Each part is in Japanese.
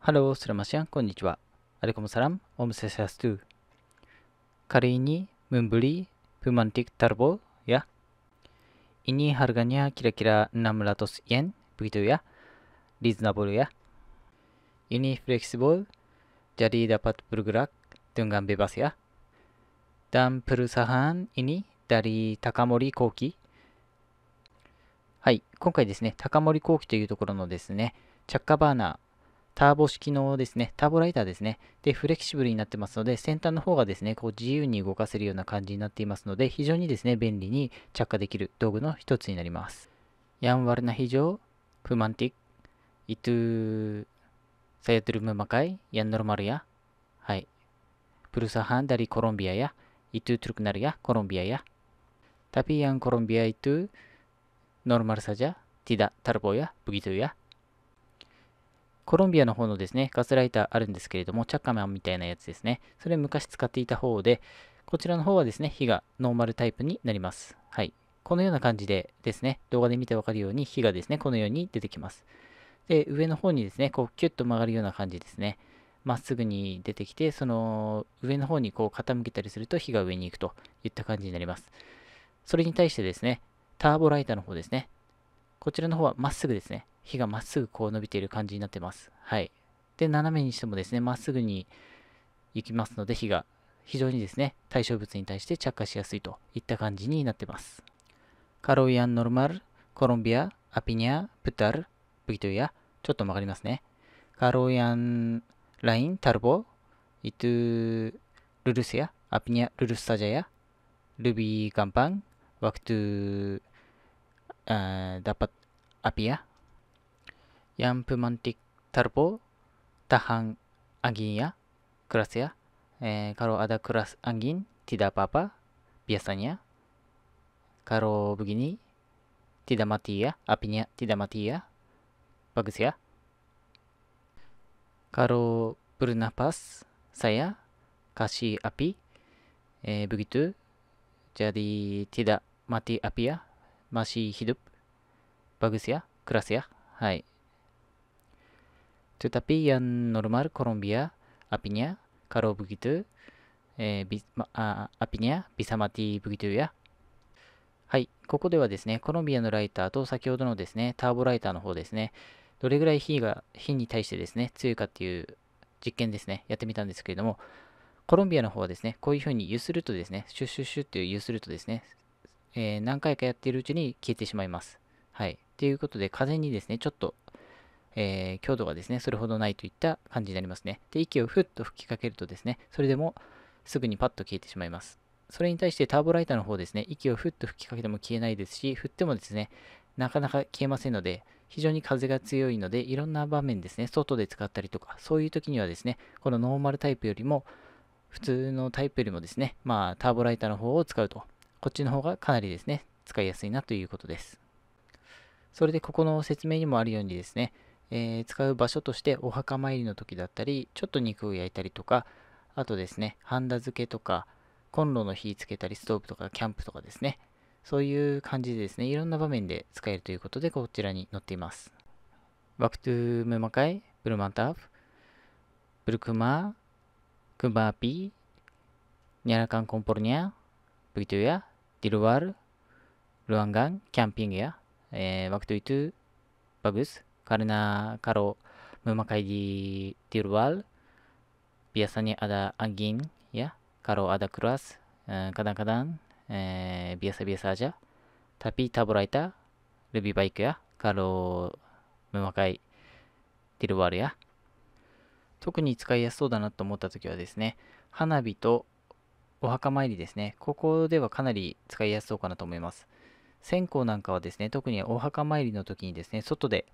Halo, selamat siang, konnichiwa. Waalaikumsalam, Om Swastiastu. Kali ini membeli pemantik turbo ya. Ini harganya kira-kira 600 yen, begitu ya. Reasonable ya. Ini fleksibel, jadi dapat bergerak dengan bebas ya. Dan perusahaan ini dari Takamori Koki. はい、今回ですね、高森工機というところのですね、着火バーナー、ターボ式のですね、ターボライターですね。で、フレキシブルになってますので、先端の方がですね、こう自由に動かせるような感じになっていますので、非常にですね、便利に着火できる道具の一つになります。ヤンワルナ非常、プマンティック、イトゥー、サヤトゥルムマカイ、ヤンノルマルや、はい、プルサハンダリコロンビアや、イトゥトゥルクナルや、コロンビアや、タピヤンコロンビアイトゥ、ノルマルサジャ、ティダ、タルボや、ブギトゥヤ。コロンビアの方のですね、ガスライターあるんですけれども、チャッカマンみたいなやつですね。それ昔使っていた方で、こちらの方はですね、火がノーマルタイプになります。はい。このような感じでですね、動画で見てわかるように火がですね、このように出てきます。で、上の方にですね、こうキュッと曲がるような感じですね。まっすぐに出てきて、その上の方にこう傾けたりすると火が上に行くといった感じになります。それに対してですね、ターボライターの方ですね。こちらの方はまっすぐですね。火がまっすぐこう伸びている感じになってます。はい。で、斜めにしてもですね、まっすぐに行きますので、火が非常にですね、対象物に対して着火しやすいといった感じになってます。カロイアンノルマル、コロンビア、アピニア、プタル、ブギトイア、ちょっと曲がりますね。カロイアン、ライン、タルボ、イトゥ、ルルセア、アピニア、ルルスタジャヤ、ルビー、ガンパン、ワクトゥ、uh, dapat api ya. Yang pemantik turbo tahan angin ya, keras ya. Eh, kalau ada keras angin tidak apa-apa biasanya. Kalau begini tidak mati ya, apinya tidak mati ya. Bagus ya. Kalau bernapas saya kasih api eh, begitu jadi tidak mati api ya マシーヒル h バグスヤクラスヤはいトゥタピヤ s ya ル、a i t e t アア i yang n ブギトゥ、えーま、あアピニア、ビサマティ・ブギトゥや。はい、ここではですね、コロンビアのライターと先ほどのですね、ターボライターの方ですね、どれぐらい火が、火に対してですね、強いかっていう実験ですね、やってみたんですけれども、コロンビアの方はですね、こういうふうに揺するとですね、シュッシュッシュッって揺するとですね、えー、何回かやっているうちに消えてしまいます。はい。ということで、風にですね、ちょっと、えー、強度がですね、それほどないといった感じになりますね。で、息をふっと吹きかけるとですね、それでもすぐにパッと消えてしまいます。それに対してターボライターの方ですね、息をふっと吹きかけても消えないですし、振ってもですね、なかなか消えませんので、非常に風が強いので、いろんな場面ですね、外で使ったりとか、そういう時にはですね、このノーマルタイプよりも、普通のタイプよりもですね、まあ、ターボライターの方を使うとこっちの方がかなりですね、使いやすいなということです。それでここの説明にもあるようにですね、えー、使う場所としてお墓参りの時だったり、ちょっと肉を焼いたりとか、あとですね、ハンダ付けとか、コンロの火つけたり、ストーブとか、キャンプとかですね、そういう感じでですね、いろんな場面で使えるということで、こちらに載っています。バクトゥーム e m ブルマタ b e r m a n ク a バーピー、ニャラカン、コン、ポルニ n ブ a ト。i n di luar ruangan camping ya eh, waktu itu bagus karena kalau memakai di di luar biasanya ada angin ya kalau ada keras eh, kadang-kadang eh, biasa-biasa aja tapi tabulaita lebih baik ya kalau memakai di luar ya 特に使いやすそうだなと思った時はですね花火とお墓参りですね。ここではかなり使いやすそうかなと思います。線香なんかはですね、特にお墓参りの時にですね、外で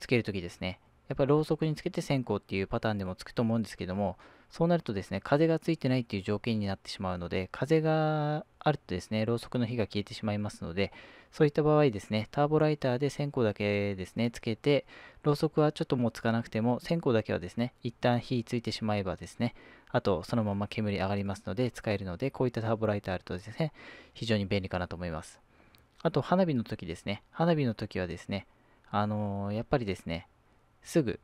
つける時ですね、やっぱろうそくにつけて線香っていうパターンでもつくと思うんですけども、そうなるとですね、風がついてないっていう条件になってしまうので、風があるとですね、ろうそくの火が消えてしまいますので、そういった場合ですね、ターボライターで線香だけですね、つけて、ろうそくはちょっともうつかなくても、線香だけはですね、一旦火ついてしまえばですね、あとそのまま煙上がりますので、使えるので、こういったターボライターあるとですね、非常に便利かなと思います。あと、花火の時ですね。花火の時はですね、あのー、やっぱりですね、すぐ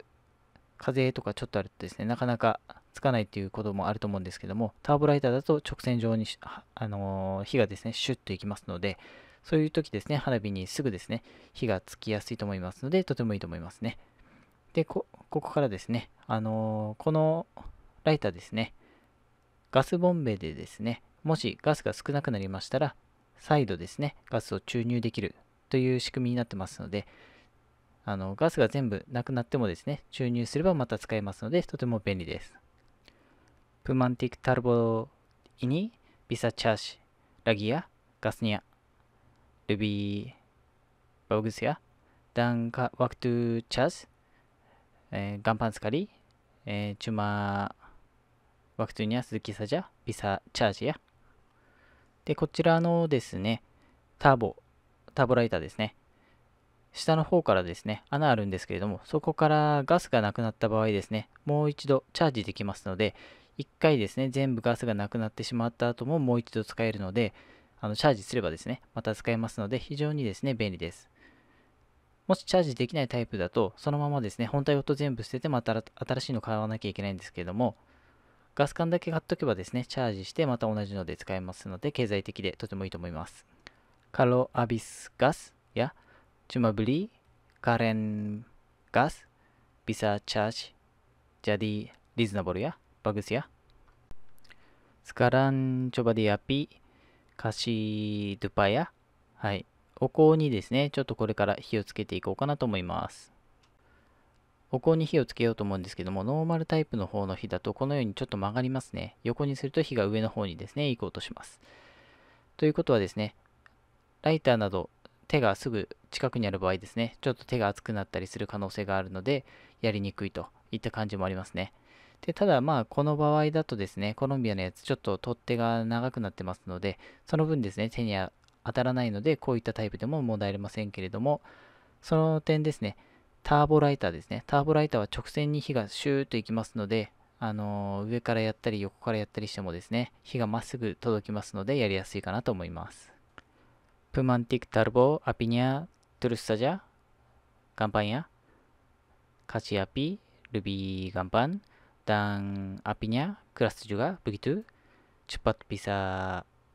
風とかちょっとあるとですね、なかなかつかないっていうこともあると思うんですけども、ターボライターだと直線上に、あのー、火がですね、シュッといきますので、そういう時ですね、花火にすぐですね、火がつきやすいと思いますので、とてもいいと思いますね。で、ここからですね、あのー、このライターですね、ガスボンベでですね、もしガスが少なくなりましたら、再度ですね、ガスを注入できるという仕組みになってますので、あのガスが全部なくなってもですね、注入すればまた使えますので、とても便利です。プマンティックタルボイニ、ビサチャーシ、ラギア、ガスニア、ルビー、バグスヤ、ダンカワクトゥチャーシ、えー、ガンパンスカリ、えー、チュマワクトゥニア、スズキサジャ、ビサチャージや。で、こちらのですね、ターボ、ターボライターですね。下の方からですね、穴あるんですけれども、そこからガスがなくなった場合ですね、もう一度チャージできますので、1回ですね、全部ガスがなくなってしまった後ももう一度使えるので、あのチャージすればですね、また使えますので、非常にですね、便利です。もしチャージできないタイプだと、そのままですね、本体ごと全部捨てて、また新しいの買わなきゃいけないんですけれども、ガス管だけ買っとけばですね、チャージしてまた同じので使えますので、経済的でとてもいいと思います。カロアビスガスや、cuma beli karen gas bisa charge jadi reasonable ya bagus ya sekarang coba di api kasih dupa ya はいお香にですねちょっとこれから火をつけていこうかなと思いますお香に火をつけようと思うんですけどもノーマルタイプの方の火だとこのようにちょっと曲がりますね横にすると火が上の方にですね行こうとしますということはですねライターなど手がすぐ近くにある場合ですね、ちょっと手が熱くなったりする可能性があるので、やりにくいといった感じもありますね。でただまあこの場合だとですね、コロンビアのやつちょっと取っ手が長くなってますので、その分ですね、手に当たらないので、こういったタイプでも問題ありませんけれども、その点ですね、ターボライターですね。ターボライターは直線に火がシューッといきますので、あのー、上からやったり横からやったりしてもですね、火がまっすぐ届きますので、やりやすいかなと思います。pemantik turbo apinya terus saja gampang ya kasih api lebih gampang dan apinya keras juga begitu cepat bisa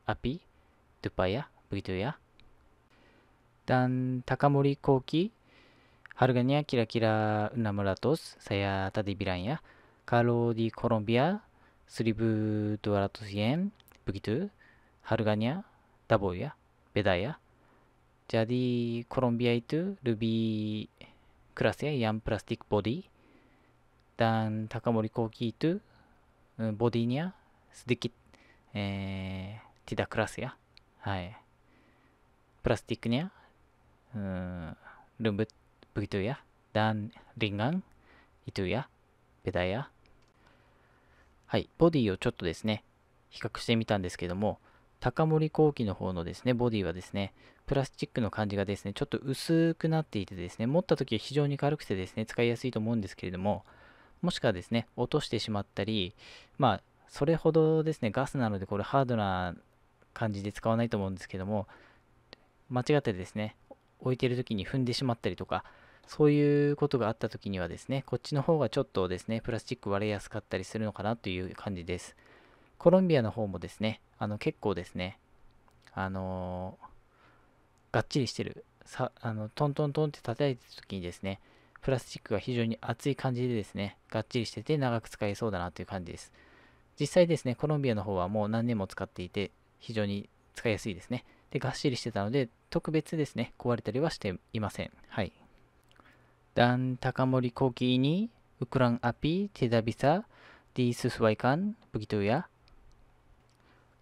api dupa ya begitu ya dan Takamori Koki harganya kira-kira 600 saya tadi bilang ya kalau di Kolombia 1200 yen begitu harganya double ya ベダイヤ。ジャディ・コロンビアイト・ゥルビー・クラスやヤン・プラスティック・ボディ。ダン・タカモリ・コーキートとボディーニャ。スディキえティダ・クラスや。はい。プラスティックニア・ルンブ・ブギトゥや。ダン・リンガン・イトゥや。ベダヤ。はい。ボディーをちょっとですね、比較してみたんですけども、高森後期の方のですね、ボディはですね、プラスチックの感じがですね、ちょっと薄くなっていてですね、持った時は非常に軽くてですね、使いやすいと思うんですけれども、もしくはですね、落としてしまったり、まあ、それほどですね、ガスなので、これハードな感じで使わないと思うんですけども、間違ってですね、置いてる時に踏んでしまったりとか、そういうことがあった時にはですね、こっちの方がちょっとですね、プラスチック割れやすかったりするのかなという感じです。コロンビアの方もですね、あの結構ですね、あのー、がっちりしてるさあの、トントントンって叩いてた時にですね、プラスチックが非常に熱い感じでですね、がっちりしてて長く使えそうだなという感じです。実際ですね、コロンビアの方はもう何年も使っていて、非常に使いやすいですね。で、がっしりしてたので、特別ですね、壊れたりはしていません。はい。ダン・タカモリ・コーキーニ、koki i n テ ukuran a ス i ワイカ a k b i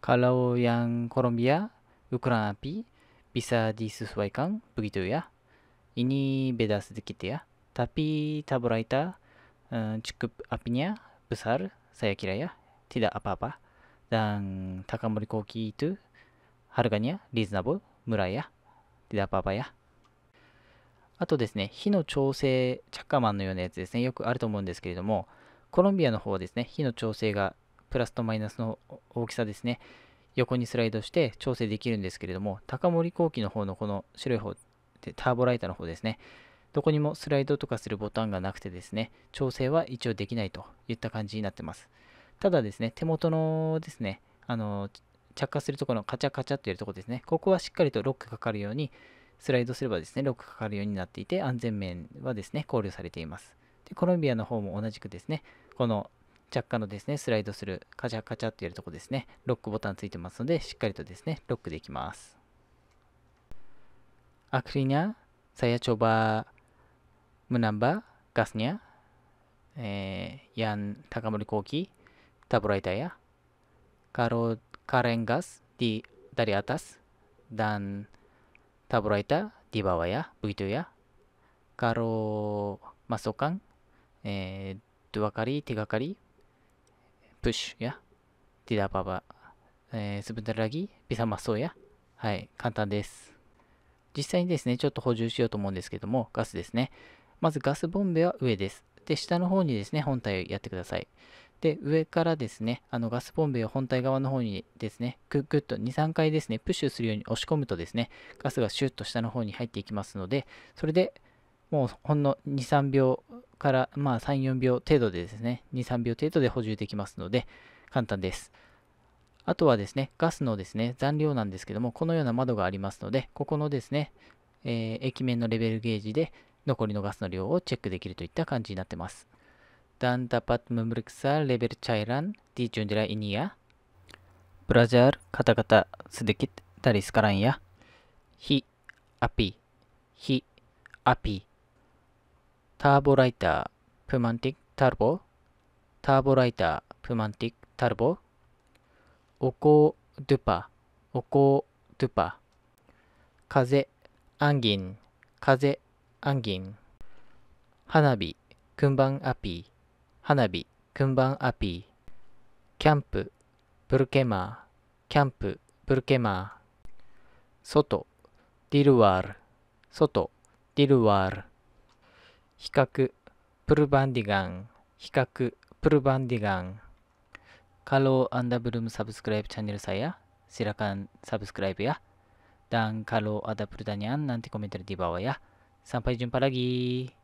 Kalau yang Kolombia, ukuran api bisa disesuaikan begitu ya. Ini beda sedikit ya. Tapi tabulator um, cukup apinya besar saya kira ya. Tidak apa-apa. Dan Takamori Koki itu harganya reasonable, murah ya. Tidak apa-apa ya. あとですね、火の調整、チャッカマンのようなやつですね、よくあると思うんですけれども、コロンビアの方ですね、火の調整がプラスとマイナスの大きさですね、横にスライドして調整できるんですけれども、高森後期の方のこの白い方、ターボライターの方ですね、どこにもスライドとかするボタンがなくてですね、調整は一応できないといった感じになってます。ただですね、手元のですね、あの、着火するところのカチャカチャってやるところですね、ここはしっかりとロックかかるように、スライドすればですね、ロックかかるようになっていて、安全面はですね、考慮されています。で、コロンビアの方も同じくですね、この着火のですね、スライドするカチャカチャってやるとこですね、ロックボタンついてますので、しっかりとですね、ロックできます。アクリニャ、サヤチョバ、ムナンバ、ガスニャ、えー、ヤン、高森コーキ、タブライターや。カロ、カレンガス、ディ、ダリアタス、ダン、タブライタ、ー、ディバワや、ブイトヤ、カロ、マソカン、えー、ドゥアカリ、ティガカリ。push ya tidak apa-apa、ー、sebentar lagi bisa masuk ya はい簡単です実際にですねちょっと補充しようと思うんですけどもガスですねまずガスボンベは上ですで下の方にですね本体をやってくださいで上からですねあのガスボンベを本体側の方にですねグッグッと23回ですねプッシュするように押し込むとですねガスがシュッと下の方に入っていきますのでそれでもうほんの2、3秒から、まあ、3、4秒程度でですね、2、3秒程度で補充できますので、簡単です。あとはですね、ガスのですね、残量なんですけども、このような窓がありますので、ここのですね、えー、液面のレベルゲージで残りのガスの量をチェックできるといった感じになってます。ダンダパットム t memeriksa level cairan di j e n d e カタカタ、スデキ b タ l a j a r k a t a ヒ、アピー。ターボライター、プマンティック、ターボ、ターボライター、プマンティック、ターボ、おこドゥパ、おこドゥパ、風、アンギン、風、アンギン、花火、くんばんアピー、花火、くんばんアピー、キャンプ、ブルケマー、キャンプ、ブルケマー、外、ディルワール、外、ディルワール、比較プルバンディガン比較プルバンディガンカロアンダブルムサブスクライブチャンネルサイヤシラカンサブスクライブやダンカロアダプルダニアンなんてコメントでディバオサンパイジュンパラギー